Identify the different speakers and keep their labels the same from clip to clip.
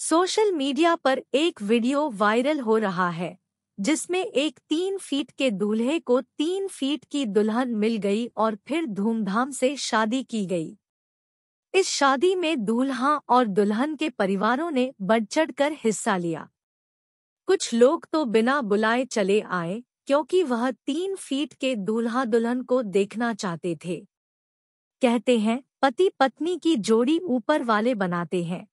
Speaker 1: social media पर एक video viral हो रहा है जिसमें एक तीन फीट के दूल्हे को तीन फीट की दुल्हन मिल गई और फिर धूमधाम से शादी की गई इस शादी में दूल्हा और दुल्हन के परिवारों ने बढ़ चढ़कर हिस्सा लिया कुछ लोग तो बिना बुलाए चले आए क्योंकि वह तीन फीट के दूल्हा दुल्हन को देखना चाहते थे कहते हैं पति पत्नी की जोड़ी ऊपर वाले बनाते हैं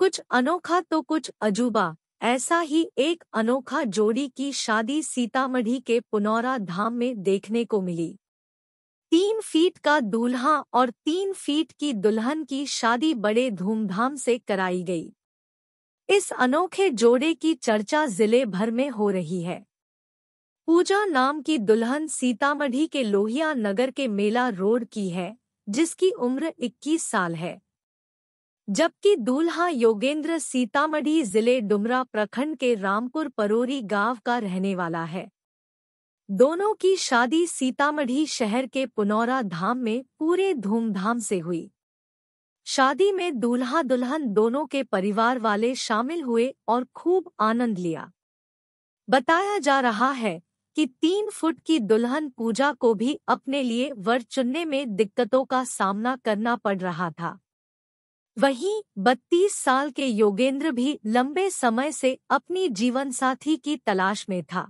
Speaker 1: कुछ अनोखा तो कुछ अजूबा ऐसा ही एक अनोखा जोड़ी की शादी सीतामढ़ी के पुनौरा धाम में देखने को मिली तीन फीट का दूल्हा और तीन फीट की दुल्हन की शादी बड़े धूमधाम से कराई गई इस अनोखे जोड़े की चर्चा जिले भर में हो रही है पूजा नाम की दुल्हन सीतामढ़ी के लोहिया नगर के मेला रोड की है जिसकी उम्र 21 साल है जबकि दूल्हा योगेंद्र सीतामढ़ी जिले डुमरा प्रखंड के रामपुर परोरी गांव का रहने वाला है दोनों की शादी सीतामढ़ी शहर के पुनौरा धाम में पूरे धूमधाम से हुई शादी में दूल्हा दुल्हन दोनों के परिवार वाले शामिल हुए और खूब आनंद लिया बताया जा रहा है कि तीन फुट की दुल्हन पूजा को भी अपने लिए वर चुनने में दिक्कतों का सामना करना पड़ रहा था वहीं 32 साल के योगेंद्र भी लंबे समय से अपनी जीवनसाथी की तलाश में था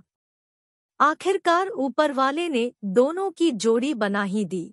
Speaker 1: आखिरकार ऊपर वाले ने दोनों की जोड़ी बना ही दी